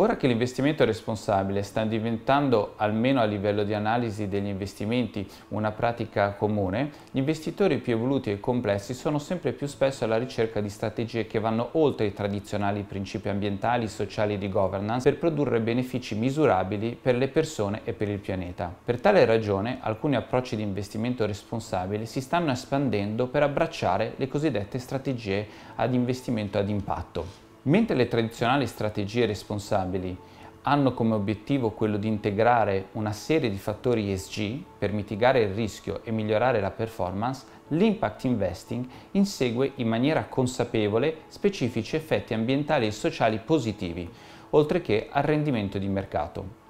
Ora che l'investimento responsabile sta diventando, almeno a livello di analisi degli investimenti, una pratica comune, gli investitori più evoluti e complessi sono sempre più spesso alla ricerca di strategie che vanno oltre i tradizionali principi ambientali, sociali e di governance per produrre benefici misurabili per le persone e per il pianeta. Per tale ragione alcuni approcci di investimento responsabile si stanno espandendo per abbracciare le cosiddette strategie ad investimento ad impatto. Mentre le tradizionali strategie responsabili hanno come obiettivo quello di integrare una serie di fattori ESG per mitigare il rischio e migliorare la performance, l'impact investing insegue in maniera consapevole specifici effetti ambientali e sociali positivi, oltre che al rendimento di mercato.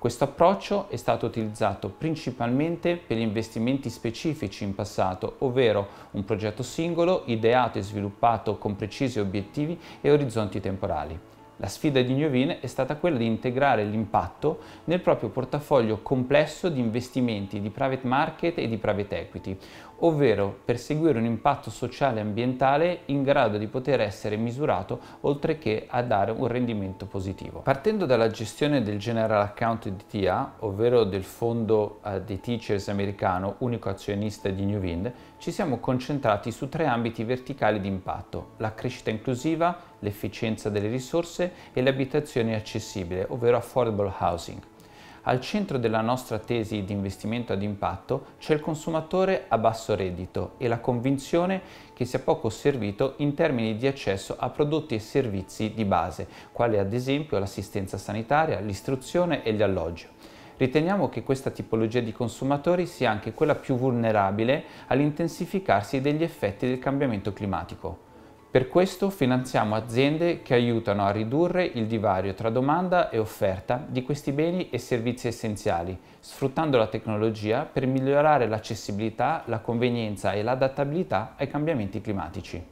Questo approccio è stato utilizzato principalmente per gli investimenti specifici in passato, ovvero un progetto singolo ideato e sviluppato con precisi obiettivi e orizzonti temporali. La sfida di Gnovin è stata quella di integrare l'impatto nel proprio portafoglio complesso di investimenti di private market e di private equity, ovvero perseguire un impatto sociale e ambientale in grado di poter essere misurato oltre che a dare un rendimento positivo. Partendo dalla gestione del general account di TIA, ovvero del fondo eh, dei teachers americano, unico azionista di New Wind, ci siamo concentrati su tre ambiti verticali di impatto, la crescita inclusiva, l'efficienza delle risorse e le abitazioni accessibili, ovvero affordable housing. Al centro della nostra tesi di investimento ad impatto c'è il consumatore a basso reddito e la convinzione che sia poco servito in termini di accesso a prodotti e servizi di base, quali ad esempio l'assistenza sanitaria, l'istruzione e gli alloggi. Riteniamo che questa tipologia di consumatori sia anche quella più vulnerabile all'intensificarsi degli effetti del cambiamento climatico. Per questo finanziamo aziende che aiutano a ridurre il divario tra domanda e offerta di questi beni e servizi essenziali, sfruttando la tecnologia per migliorare l'accessibilità, la convenienza e l'adattabilità ai cambiamenti climatici.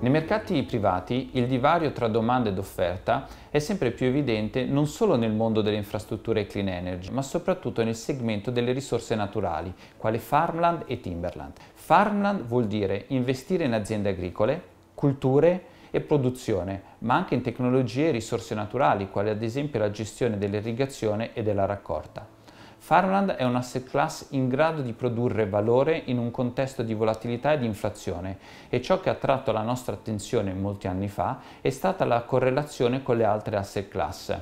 Nei mercati privati il divario tra domanda ed offerta è sempre più evidente non solo nel mondo delle infrastrutture clean energy, ma soprattutto nel segmento delle risorse naturali, quale farmland e timberland. Farmland vuol dire investire in aziende agricole, culture e produzione, ma anche in tecnologie e risorse naturali, quali ad esempio la gestione dell'irrigazione e della raccolta. Farmland è un asset class in grado di produrre valore in un contesto di volatilità e di inflazione e ciò che ha attratto la nostra attenzione molti anni fa è stata la correlazione con le altre asset class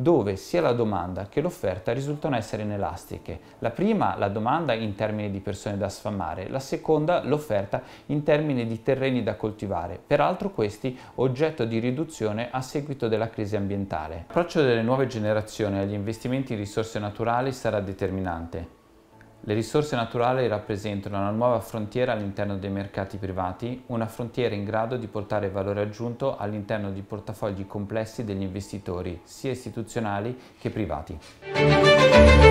dove sia la domanda che l'offerta risultano essere inelastiche. La prima la domanda in termini di persone da sfamare, la seconda l'offerta in termini di terreni da coltivare, peraltro questi oggetto di riduzione a seguito della crisi ambientale. L'approccio delle nuove generazioni agli investimenti in risorse naturali sarà determinante. Le risorse naturali rappresentano una nuova frontiera all'interno dei mercati privati, una frontiera in grado di portare valore aggiunto all'interno di portafogli complessi degli investitori, sia istituzionali che privati.